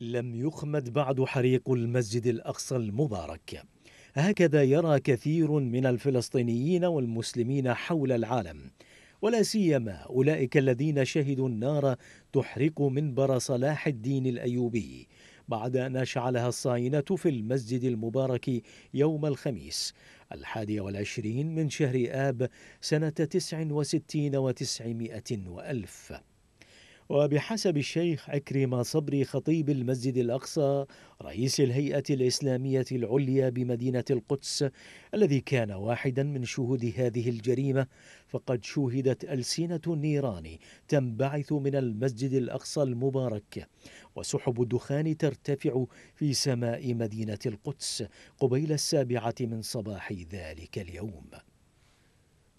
لم يخمد بعد حريق المسجد الاقصى المبارك هكذا يرى كثير من الفلسطينيين والمسلمين حول العالم ولا سيما اولئك الذين شهدوا النار تحرق منبر صلاح الدين الايوبي بعد ان اشعلها الصاينه في المسجد المبارك يوم الخميس الحادي والعشرين من شهر اب سنه تسع وستين وتسعمائه والف وبحسب الشيخ عكرمة صبري خطيب المسجد الأقصى رئيس الهيئة الإسلامية العليا بمدينة القدس الذي كان واحدا من شهود هذه الجريمة فقد شوهدت ألسنة النيران تنبعث من المسجد الأقصى المبارك وسحب الدخان ترتفع في سماء مدينة القدس قبيل السابعة من صباح ذلك اليوم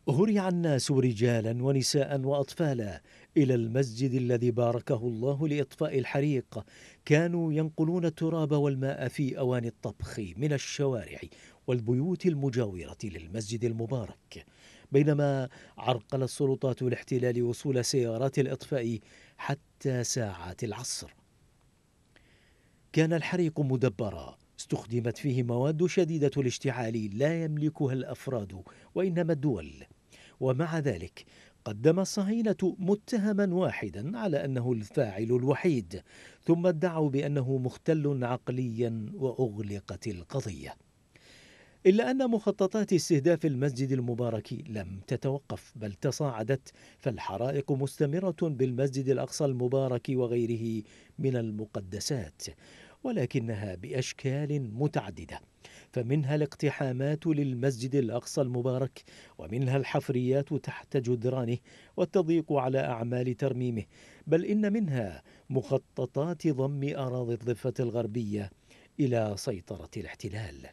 هرع الناس رجالا ونساء واطفالا الى المسجد الذي باركه الله لاطفاء الحريق كانوا ينقلون التراب والماء في اواني الطبخ من الشوارع والبيوت المجاوره للمسجد المبارك بينما عرقلت سلطات الاحتلال وصول سيارات الاطفاء حتى ساعات العصر كان الحريق مدبرا استخدمت فيه مواد شديده الاشتعال لا يملكها الافراد وانما الدول ومع ذلك قدم الصهاينة متهما واحدا على أنه الفاعل الوحيد ثم ادعوا بأنه مختل عقليا وأغلقت القضية إلا أن مخططات استهداف المسجد المبارك لم تتوقف بل تصاعدت فالحرائق مستمرة بالمسجد الأقصى المبارك وغيره من المقدسات ولكنها بأشكال متعددة فمنها الاقتحامات للمسجد الأقصى المبارك ومنها الحفريات تحت جدرانه والتضييق على أعمال ترميمه بل إن منها مخططات ضم أراضي الضفة الغربية إلى سيطرة الاحتلال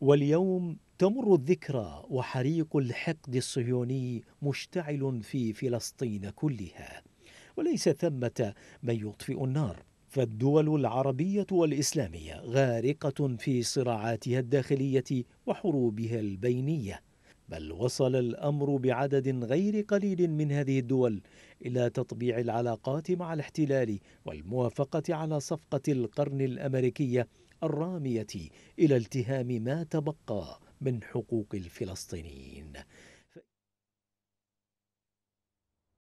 واليوم تمر الذكرى وحريق الحقد الصهيوني مشتعل في فلسطين كلها وليس ثمة من يطفئ النار فالدول العربية والإسلامية غارقة في صراعاتها الداخلية وحروبها البينية بل وصل الأمر بعدد غير قليل من هذه الدول إلى تطبيع العلاقات مع الاحتلال والموافقة على صفقة القرن الأمريكية الرامية إلى التهام ما تبقى من حقوق الفلسطينيين